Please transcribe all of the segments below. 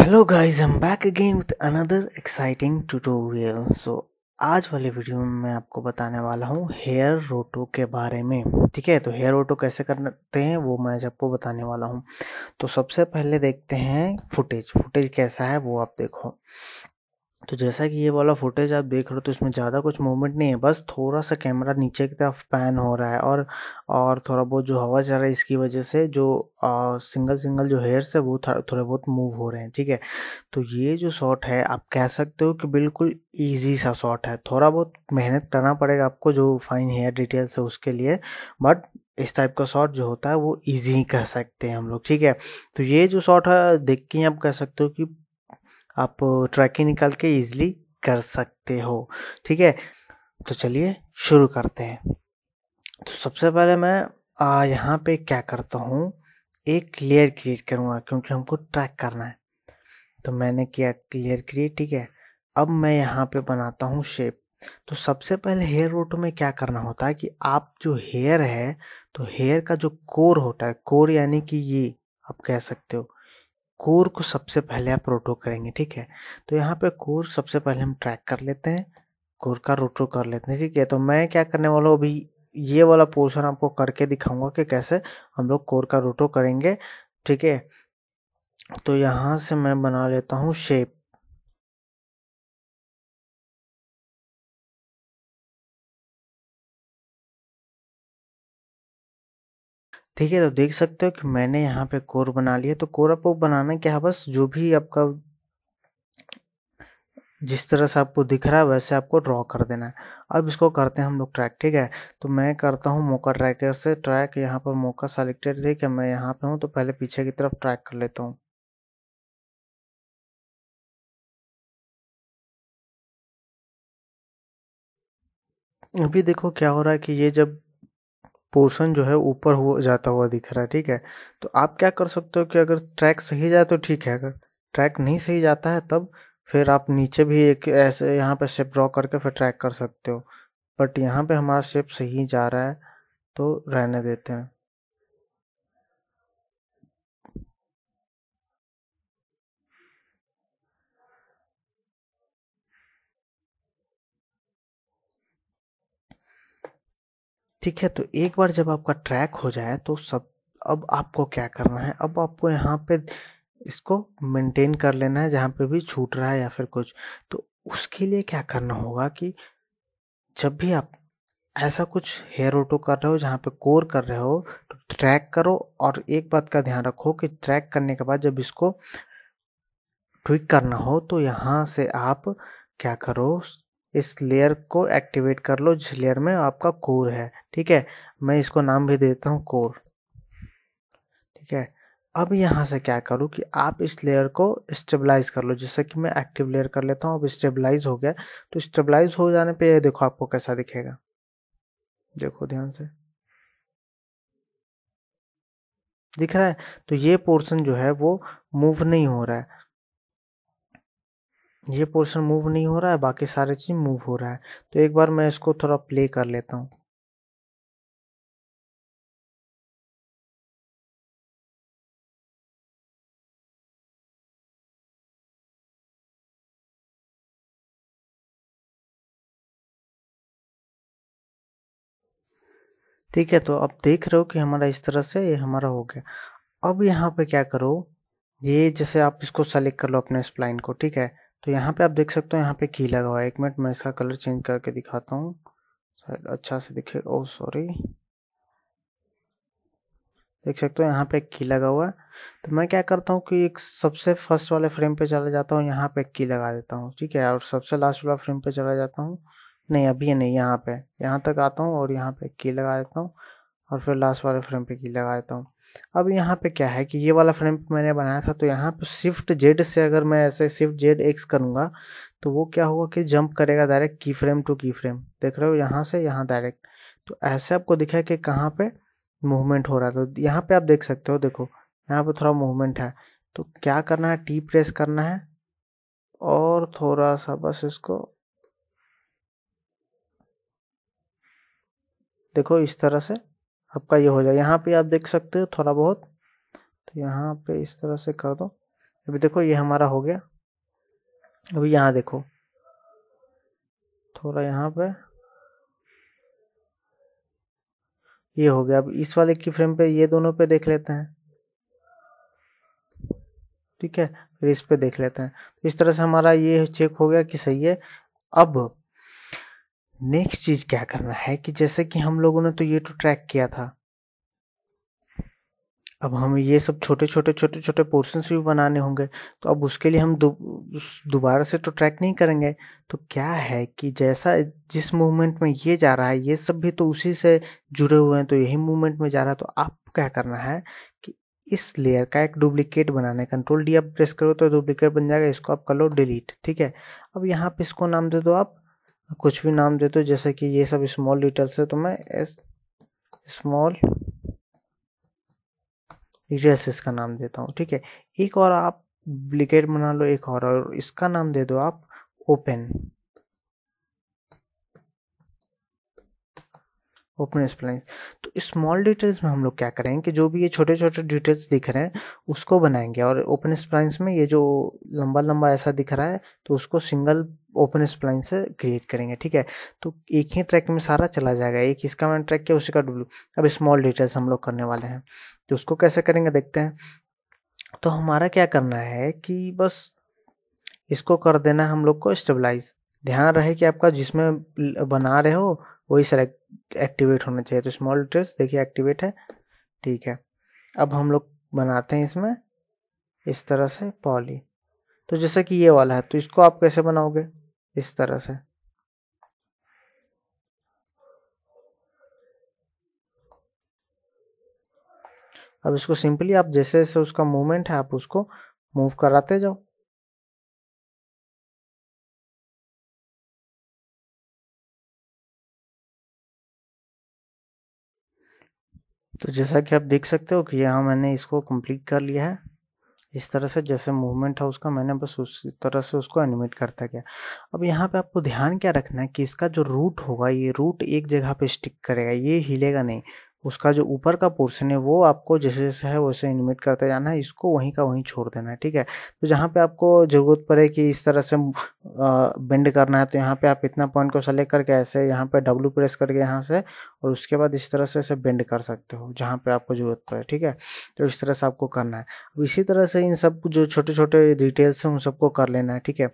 hello guys I am back again with another exciting tutorial so आज वाले video में मैं आपको बताने वाला हूँ हेयर रोटो के बारे में ठीक है तो हेयर रोटो कैसे करते हैं वो मैं आज आपको बताने वाला हूँ तो सबसे पहले देखते हैं फुटेज फुटेज कैसा है वो आप देखो तो जैसा कि ये वाला फुटेज आप देख रहे हो तो इसमें ज़्यादा कुछ मूवमेंट नहीं है बस थोड़ा सा कैमरा नीचे की तरफ पैन हो रहा है और और थोड़ा बहुत जो हवा चल रहा है इसकी वजह से जो आ, सिंगल सिंगल जो हेयर्स है वो थोड़े बहुत मूव हो रहे हैं ठीक है तो ये जो शॉट है आप कह सकते हो कि बिल्कुल ईजी सा शॉट है थोड़ा बहुत मेहनत करना पड़ेगा आपको जो फाइन हेयर डिटेल्स है उसके लिए बट इस टाइप का शॉट जो होता है वो इजी कह सकते हैं हम लोग ठीक है तो ये जो शॉट है देख के आप कह सकते हो कि आप ट्रैकिंग निकाल के ईजिली कर सकते हो ठीक है तो चलिए शुरू करते हैं तो सबसे पहले मैं यहाँ पे क्या करता हूँ एक लेयर क्रिएट करूँगा क्योंकि हमको ट्रैक करना है तो मैंने किया लेयर क्रिएट ठीक है अब मैं यहाँ पे बनाता हूँ शेप तो सबसे पहले हेयर रोटो में क्या करना होता है कि आप जो हेयर है तो हेयर का जो कोर होता है कोर यानी कि ये आप कह सकते हो कोर को सबसे पहले आप रोटो करेंगे ठीक है तो यहाँ पे कोर सबसे पहले हम ट्रैक कर लेते हैं कोर का रोटो कर लेते हैं ठीक है तो मैं क्या करने वाला हूँ अभी ये वाला पोर्शन आपको करके दिखाऊंगा कि कैसे हम लोग कोर का रोटो करेंगे ठीक है तो यहाँ से मैं बना लेता हूँ शेप ठीक है तो देख सकते हो कि मैंने यहाँ पे कोर बना लिया तो कोर आपको बनाना क्या है बस जो भी आपका जिस तरह से आपको दिख रहा है वैसे आपको ड्रॉ कर देना है अब इसको करते हैं हम लोग ट्रैक ठीक है तो मैं करता हूँ मोका ट्रैकर से ट्रैक यहाँ पर मोका सेलेक्टेड ठीक है मैं यहाँ पे हूँ तो पहले पीछे की तरफ ट्रैक कर लेता हूँ अभी देखो क्या हो रहा है कि ये जब पोर्शन जो है ऊपर हो जाता हुआ दिख रहा है ठीक है तो आप क्या कर सकते हो कि अगर ट्रैक सही जाए तो ठीक है अगर ट्रैक नहीं सही जाता है तब फिर आप नीचे भी एक ऐसे यहाँ पर शेप ड्रॉ करके फिर ट्रैक कर सकते हो बट यहाँ पे हमारा शेप सही जा रहा है तो रहने देते हैं ठीक है तो एक बार जब आपका ट्रैक हो जाए तो सब अब आपको क्या करना है अब आपको यहाँ पे इसको मेंटेन कर लेना है जहाँ पे भी छूट रहा है या फिर कुछ तो उसके लिए क्या करना होगा कि जब भी आप ऐसा कुछ हेयर ऑटो कर रहे हो जहाँ पे कोर कर रहे हो तो ट्रैक करो और एक बात का ध्यान रखो कि ट्रैक करने के बाद जब इसको ट्विक करना हो तो यहाँ से आप क्या करो इस लेयर को एक्टिवेट कर लो जिस लेयर में आपका कोर है ठीक है मैं इसको नाम भी देता हूँ कोर ठीक है अब यहाँ से क्या करूँ कि आप इस लेयर को स्टेबलाइज कर लो जैसे कि मैं एक्टिव लेयर कर लेता हूँ अब स्टेबलाइज हो गया तो स्टेबलाइज हो जाने पे ये देखो आपको कैसा दिखेगा देखो ध्यान से दिख रहा है तो ये पोर्शन जो है वो मूव नहीं हो रहा है ये पोर्शन मूव नहीं हो रहा है बाकी सारे चीज़ मूव हो रहा है तो एक बार मैं इसको थोड़ा प्ले कर लेता हूँ ठीक है तो अब देख रहे हो कि हमारा इस तरह से ये हमारा हो गया अब यहाँ पे क्या करो ये जैसे आप इसको सेलेक्ट कर लो अपने स्प्लाइन को ठीक है तो यहाँ पे आप देख सकते हो यहाँ पे की लगा हुआ है एक मिनट मैं इसका कलर चेंज करके दिखाता हूँ शायद अच्छा से दिखे ओ सॉरी देख सकते हो यहाँ पे की लगा हुआ है तो मैं क्या करता हूँ कि एक सबसे फर्स्ट वाले फ्रेम पे चला जाता हूँ यहाँ पे की लगा देता हूँ ठीक है और सबसे लास्ट वाला फ्रेम पे चला जाता हूँ नहीं अभी नहीं यहाँ पे यहाँ तक आता हूँ और यहाँ पे की लगा देता हूँ और फिर लास्ट वाले फ्रेम पे की लगा देता हूँ अब यहाँ पे क्या है कि ये वाला फ्रेम मैंने बनाया था तो यहाँ पे शिफ्ट जेड से अगर मैं ऐसे शिफ्ट जेड एक्स करूँगा तो वो क्या होगा कि जंप करेगा डायरेक्ट की फ्रेम टू की फ्रेम देख रहे हो यहाँ से यहाँ डायरेक्ट तो ऐसे आपको दिखा कि कहाँ पे मूवमेंट हो रहा है तो यहाँ पे आप देख सकते हो देखो यहाँ पे थोड़ा मूवमेंट है तो क्या करना है टी प्रेस करना है और थोड़ा सा बस इसको देखो इस तरह से आपका ये हो जाए यहाँ पे आप देख सकते हो थोड़ा बहुत तो यहाँ पे इस तरह से कर दो अभी देखो ये हमारा हो गया अभी यहाँ देखो थोड़ा यहाँ पे ये हो गया अब इस वाले की फ्रेम पे ये दोनों पे देख लेते हैं ठीक है फिर इस पे देख लेते हैं इस तरह से हमारा ये चेक हो गया कि सही है अब नेक्स्ट चीज क्या करना है कि जैसे कि हम लोगों ने तो ये तो ट्रैक किया था अब हम ये सब छोटे छोटे छोटे छोटे पोर्शंस भी बनाने होंगे तो अब उसके लिए हम दोबारा से तो ट्रैक नहीं करेंगे तो क्या है कि जैसा जिस मूवमेंट में ये जा रहा है ये सब भी तो उसी से जुड़े हुए हैं तो यही मूवमेंट में जा रहा है तो आप क्या करना है कि इस लेयर का एक डुप्लीकेट बनाना है कंट्रोल डी आप प्रेस करो तो डुप्लीकेट बन जाएगा इसको आप कर लो डिलीट ठीक है अब यहाँ पे इसको नाम दे दो आप कुछ भी नाम दे दो जैसे कि ये सब स्मॉल डिटेल्स है तो मैं एस स्मॉल डिटेल्स इसका नाम देता हूँ ठीक है एक और आप ब्लिकेट बना लो एक और और इसका नाम दे दो आप ओपन ओपन एक्सप्लेन तो स्मॉल डिटेल्स में हम लोग क्या करेंगे कि जो भी ये छोटे छोटे डिटेल्स दिख रहे हैं उसको बनाएंगे और ओपन स्प्लाइंस में ये जो लंबा लंबा ऐसा दिख रहा है तो उसको सिंगल ओपन स्प्लाइन से क्रिएट करेंगे ठीक है तो एक ही ट्रैक में सारा चला जाएगा एक इसका मैंने ट्रैक किया उसी का डब्ल्यू अब स्मॉल डिटेल्स हम लोग करने वाले हैं तो उसको कैसे करेंगे देखते हैं तो हमारा क्या करना है कि बस इसको कर देना हम लोग को स्टेबलाइज ध्यान रहे कि आपका जिसमें बना रहे हो वही सर एक्टिवेट होना चाहिए तो स्मॉल डिटेल्स देखिए एक्टिवेट है ठीक है अब हम लोग बनाते हैं इसमें इस तरह से पॉली तो जैसा कि ये वाला है तो इसको आप कैसे बनाओगे इस तरह से अब इसको सिंपली आप जैसे जैसे उसका मूवमेंट है आप उसको मूव कराते जाओ तो जैसा कि आप देख सकते हो कि यहाँ मैंने इसको कंप्लीट कर लिया है इस तरह से जैसे मूवमेंट है उसका मैंने बस उस तरह से उसको एनिमेट करता गया अब यहाँ पे आपको ध्यान क्या रखना है कि इसका जो रूट होगा ये रूट एक जगह पे स्टिक करेगा ये हिलेगा नहीं उसका जो ऊपर का पोर्सन है वो आपको जैसे जैसे है वैसे इनमेट करते जाना है इसको वहीं का वहीं छोड़ देना है ठीक है तो जहाँ पे आपको ज़रूरत पड़े कि इस तरह से बेंड करना है तो यहाँ पे आप इतना पॉइंट को सेलेक्ट करके ऐसे यहाँ पे डब्लू प्रेस करके यहाँ से और उसके बाद इस तरह से ऐसे बेंड कर सकते हो जहाँ पे आपको ज़रूरत पड़े ठीक है तो इस तरह से आपको करना है अब इसी तरह से इन सब जो छोटे छोटे डिटेल्स हैं उन सबको कर लेना है ठीक है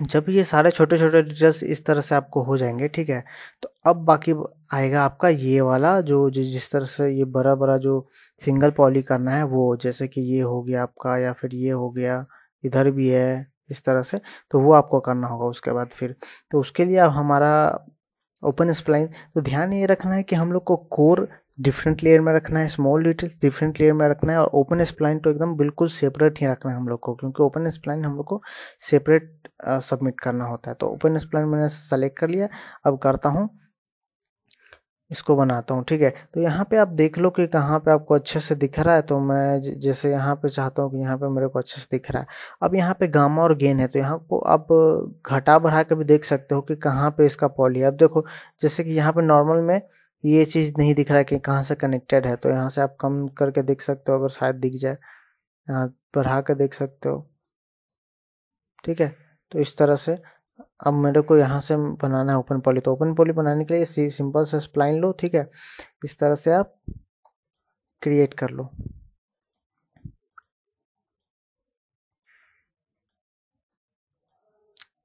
जब ये सारे छोटे छोटे डिटेल्स इस तरह से आपको हो जाएंगे ठीक है तो अब बाकी आएगा आपका ये वाला जो जिस तरह से ये बड़ा बड़ा जो सिंगल पॉली करना है वो जैसे कि ये हो गया आपका या फिर ये हो गया इधर भी है इस तरह से तो वो आपको करना होगा उसके बाद फिर तो उसके लिए अब हमारा ओपन स्प्लाइन तो ध्यान ये रखना है कि हम लोग को कोर डिफरेंट लेयर में रखना है स्मॉल डिटेल्स डिफरेंट लेयर में रखना है और ओपन स्प्लाइन तो एकदम बिल्कुल सेपरेट ही रखना है हम लोग को क्योंकि ओपन स्प्लाइन हम लोग को सेपरेट सबमिट करना होता है तो ओपन स्प्लाइन मैंने सेलेक्ट कर लिया अब करता हूँ इसको बनाता हूँ ठीक है तो यहाँ पे आप देख लो कि कहाँ पे आपको अच्छे से दिख रहा है तो मैं जैसे यहाँ पे चाहता हूँ कि यहाँ पे मेरे को अच्छे से दिख रहा है अब यहाँ पे गामा और गेन है तो यहाँ को आप घटा बढ़ा के भी देख सकते हो कि कहाँ पे इसका पॉली है अब देखो जैसे कि यहाँ पे नॉर्मल में ये चीज़ नहीं दिख रहा है कि कहाँ से कनेक्टेड है तो यहाँ से आप कम करके देख सकते हो अगर शायद दिख जाए यहाँ बढ़ा कर देख सकते हो ठीक है तो इस तरह से अब मेरे को यहाँ से बनाना है ओपन पॉली तो ओपन पॉली बनाने के लिए सिंपल सा स्प्लाइन लो ठीक है इस तरह से आप क्रिएट कर लो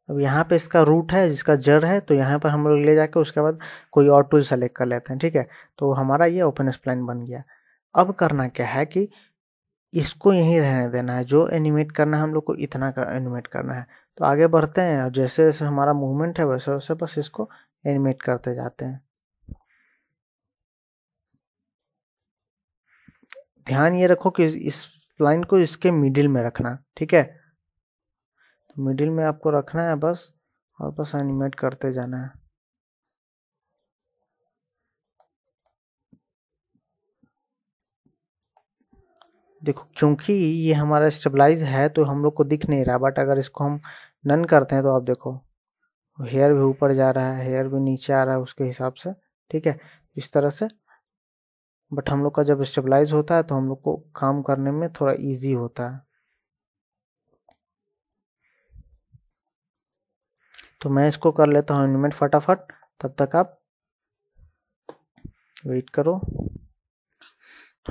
अब यहाँ पे इसका रूट है जिसका जड़ है तो यहाँ पर हम लोग ले जाके उसके बाद कोई और टूल सेलेक्ट कर लेते हैं ठीक है तो हमारा ये ओपन स्प्लाइन बन गया अब करना क्या है कि इसको यहीं रहने देना है जो एनिमेट करना है हम लोग को इतना का एनिमेट करना है तो आगे बढ़ते हैं और जैसे जैसे हमारा मूवमेंट है वैसे वैसे बस इसको एनिमेट करते जाते हैं ध्यान ये रखो कि इस लाइन को इसके मिडिल में रखना ठीक है मिडिल में आपको रखना है बस और बस एनिमेट करते जाना है देखो क्योंकि ये हमारा स्टेबलाइज है तो हम लोग को दिख नहीं रहा बट अगर इसको हम नन करते हैं तो आप देखो हेयर भी ऊपर जा रहा है हेयर भी नीचे आ रहा है उसके हिसाब से ठीक है इस तरह से बट हम लोग का जब स्टेबलाइज होता है तो हम लोग को काम करने में थोड़ा इजी होता है तो मैं इसको कर लेता हूँ इनमेंट फटाफट तब तक आप वेट करो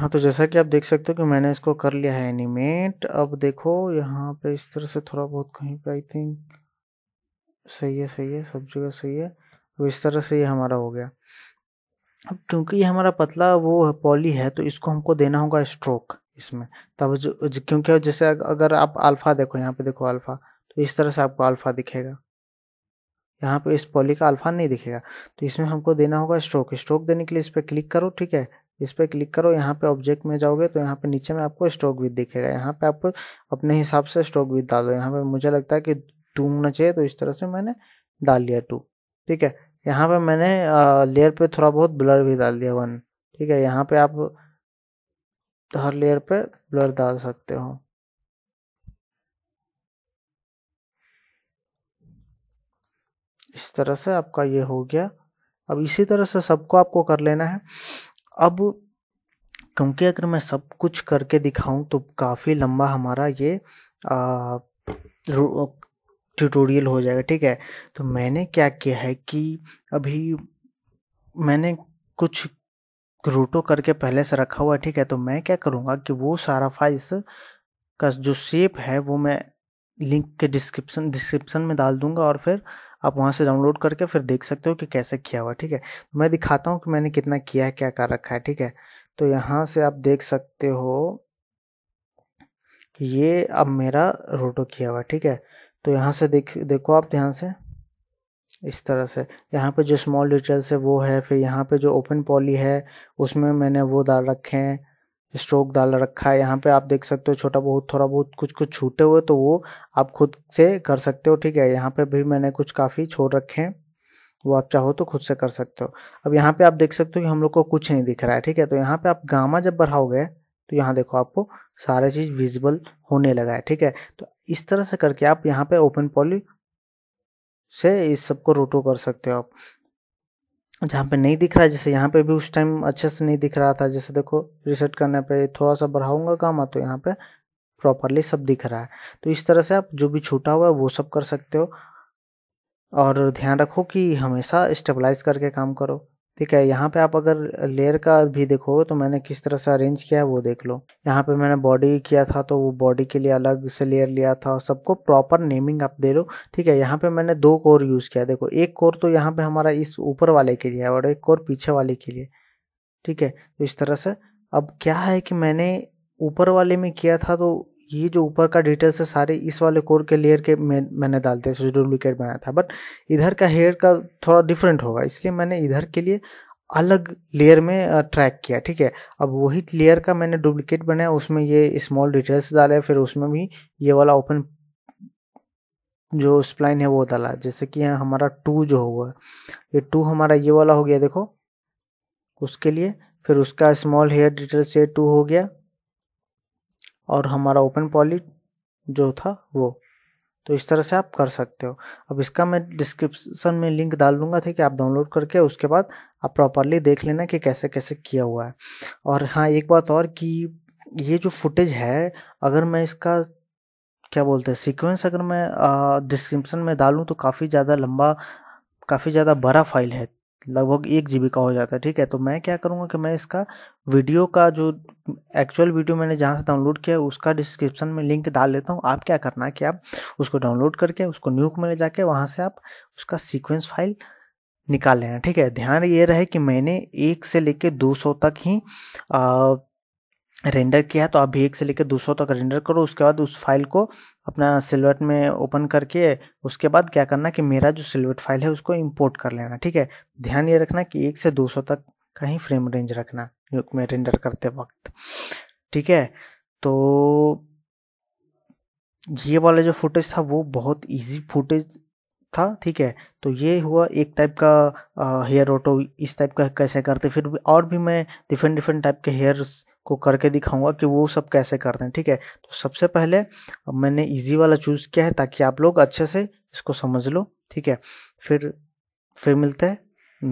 हाँ तो जैसा कि आप देख सकते हो कि मैंने इसको कर लिया है एनिमेट अब देखो यहाँ पे इस तरह से थोड़ा बहुत कहीं पे आई थिंक सही है सही है सब जगह सही है तो इस तरह से ये हमारा हो गया अब क्योंकि ये हमारा पतला वो पॉली है तो इसको हमको देना होगा स्ट्रोक इसमें तब जो क्योंकि जैसे अगर आप अल्फ़ा देखो यहाँ पे देखो अल्फ़ा तो इस तरह से आपको अल्फ़ा दिखेगा यहाँ पे इस पॉली का अल्फा नहीं दिखेगा तो इसमें हमको देना होगा स्ट्रोक स्ट्रोक देने के लिए इस पर क्लिक करो ठीक है इस पर क्लिक करो यहाँ पे ऑब्जेक्ट में जाओगे तो यहाँ पे नीचे में आपको स्ट्रोक विथ दिखेगा यहाँ पे आप अपने हिसाब से स्ट्रोक विथ डालो यहाँ पे मुझे लगता है कि टू होना चाहिए तो इस तरह से मैंने डाल लिया टू ठीक है यहाँ पे मैंने लेयर पे थोड़ा बहुत ब्लर भी डाल दिया वन ठीक है यहाँ पे आप हर लेयर पे ब्लर डाल सकते हो इस तरह से आपका ये हो गया अब इसी तरह से सबको आपको कर लेना है अब क्योंकि अगर मैं सब कुछ करके दिखाऊं तो काफ़ी लंबा हमारा ये ट्यूटोरियल हो जाएगा ठीक है तो मैंने क्या किया है कि अभी मैंने कुछ रूटो करके पहले से रखा हुआ है ठीक है तो मैं क्या करूँगा कि वो सारा फाइल्स का जो शेप है वो मैं लिंक के डिस्क्रिप्शन डिस्क्रिप्शन में डाल दूंगा और फिर आप वहाँ से डाउनलोड करके फिर देख सकते हो कि कैसे किया हुआ ठीक है तो मैं दिखाता हूँ कि मैंने कितना किया है क्या कर रखा है ठीक है तो यहाँ से आप देख सकते हो कि ये अब मेरा रोटो किया हुआ ठीक है तो यहाँ से देख देखो आप ध्यान से इस तरह से यहाँ पे जो स्मॉल डिटेल्स है वो है फिर यहाँ पे जो ओपन पॉली है उसमें मैंने वो डाल रखे हैं स्ट्रोक डाल रखा है यहाँ पे आप देख सकते हो छोटा बहुत थोड़ा बहुत कुछ कुछ छूटे हुए तो वो आप खुद से कर सकते हो ठीक है यहाँ पे भी मैंने कुछ काफ़ी छोड़ रखे हैं वो आप चाहो तो खुद से कर सकते हो अब यहाँ पे आप देख सकते हो कि हम लोग को कुछ नहीं दिख रहा है ठीक है तो यहाँ पे आप गामा जब बढ़ाओगे तो यहाँ देखो आपको सारे चीज़ विजिबल होने लगा है ठीक है तो इस तरह से करके आप यहाँ पे ओपन पॉली से इस सबको रोटो कर सकते हो आप जहाँ पे नहीं दिख रहा है जैसे यहाँ पे भी उस टाइम अच्छे से नहीं दिख रहा था जैसे देखो रिसेट करने पे थोड़ा सा बढ़ाऊंगा काम हाँ, तो यहाँ पे प्रॉपरली सब दिख रहा है तो इस तरह से आप जो भी छूटा हुआ है वो सब कर सकते हो और ध्यान रखो कि हमेशा स्टेबलाइज करके काम करो ठीक है यहाँ पे आप अगर लेयर का भी देखोगे तो मैंने किस तरह से अरेंज किया है वो देख लो यहाँ पे मैंने बॉडी किया था तो वो बॉडी के लिए अलग से लेयर लिया था और सबको प्रॉपर नेमिंग आप दे लो ठीक है यहाँ पे मैंने दो कोर यूज़ किया देखो एक कोर तो यहाँ पे हमारा इस ऊपर वाले के लिए है और एक कोर पीछे वाले के लिए ठीक है तो इस तरह से अब क्या है कि मैंने ऊपर वाले में किया था तो ये जो ऊपर का डिटेल्स है सारे इस वाले कोर के लेयर के में मैंने डालते हैं डुप्लीकेट बनाया था बट इधर का हेयर का थोड़ा डिफरेंट होगा इसलिए मैंने इधर के लिए अलग लेयर में ट्रैक किया ठीक है अब वही लेयर का मैंने डुप्लीकेट बनाया उसमें ये स्मॉल डिटेल्स डाले फिर उसमें भी ये वाला ओपन जो स्प्लाइन है वो डाला जैसे कि हमारा टू जो हुआ ये टू हमारा ये वाला हो गया देखो उसके लिए फिर उसका स्मॉल हेयर डिटेल्स ये टू हो गया और हमारा ओपन पॉली जो था वो तो इस तरह से आप कर सकते हो अब इसका मैं डिस्क्रिप्सन में लिंक डाल दूंगा था कि आप डाउनलोड करके उसके बाद आप प्रॉपरली देख लेना कि कैसे कैसे किया हुआ है और हाँ एक बात और कि ये जो फुटेज है अगर मैं इसका क्या बोलते हैं सीक्वेंस अगर मैं डिस्क्रिप्सन में डालूँ तो काफ़ी ज़्यादा लंबा काफ़ी ज़्यादा बड़ा फाइल है लगभग एक जी का हो जाता है ठीक है तो मैं क्या करूँगा कि मैं इसका वीडियो का जो एक्चुअल वीडियो मैंने जहाँ से डाउनलोड किया है उसका डिस्क्रिप्शन में लिंक डाल देता हूँ आप क्या करना है कि आप उसको डाउनलोड करके उसको न्यूक में ले जाके वहाँ से आप उसका सीक्वेंस फाइल निकाल लेना ठीक है ध्यान ये रहे कि मैंने एक से लेके 200 तक ही आ, रेंडर किया है तो आप भी एक से लेकर दो सौ तक रेंडर करो उसके बाद उस फाइल को अपना सिलवेट में ओपन करके उसके बाद क्या करना कि मेरा जो सिलवेट फाइल है उसको इंपोर्ट कर लेना ठीक है ध्यान ये रखना कि एक से दो सौ तक का ही फ्रेम रेंज रखना में रेंडर करते वक्त ठीक है तो ये वाला जो फुटेज था वो बहुत इजी फुटेज था ठीक है तो ये हुआ एक टाइप का हेयर ऑटो इस टाइप का कैसे करते फिर और भी मैं डिफरेंट डिफरेंट टाइप के हेयर्स को करके दिखाऊंगा कि वो सब कैसे करते हैं ठीक है तो सबसे पहले मैंने इजी वाला चूज़ किया है ताकि आप लोग अच्छे से इसको समझ लो ठीक है फिर फिर मिलते हैं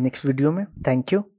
नेक्स्ट वीडियो में थैंक यू